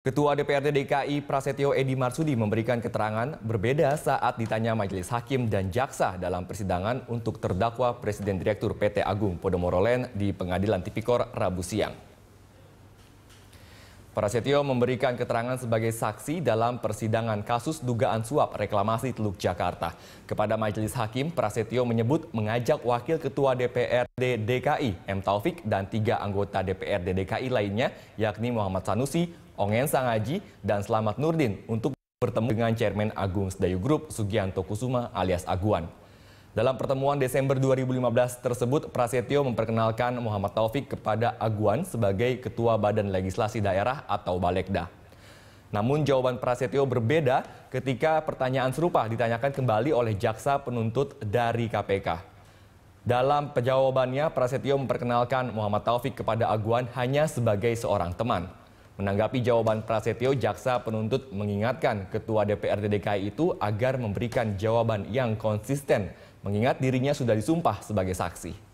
Ketua DPRD DKI Prasetyo Edi Marsudi memberikan keterangan berbeda saat ditanya Majelis Hakim dan Jaksa dalam persidangan untuk terdakwa Presiden Direktur PT Agung Podomoro Land di Pengadilan Tipikor Rabu siang. Prasetyo memberikan keterangan sebagai saksi dalam persidangan kasus dugaan suap reklamasi Teluk Jakarta. Kepada Majelis Hakim, Prasetyo menyebut mengajak Wakil Ketua DPRD DKI M. Taufik dan tiga anggota DPRD DKI lainnya yakni Muhammad Sanusi, Ongen Sangaji, dan Selamat Nurdin untuk bertemu dengan Chairman Agung Sedayu Group Sugianto Kusuma alias Aguan. Dalam pertemuan Desember 2015 tersebut, Prasetyo memperkenalkan Muhammad Taufik kepada Aguan sebagai Ketua Badan Legislasi Daerah atau Balegda. Namun jawaban Prasetyo berbeda ketika pertanyaan serupa ditanyakan kembali oleh jaksa penuntut dari KPK. Dalam jawabannya, Prasetyo memperkenalkan Muhammad Taufik kepada Aguan hanya sebagai seorang teman. Menanggapi jawaban Prasetyo, jaksa penuntut mengingatkan Ketua DPRD DKI itu agar memberikan jawaban yang konsisten, mengingat dirinya sudah disumpah sebagai saksi.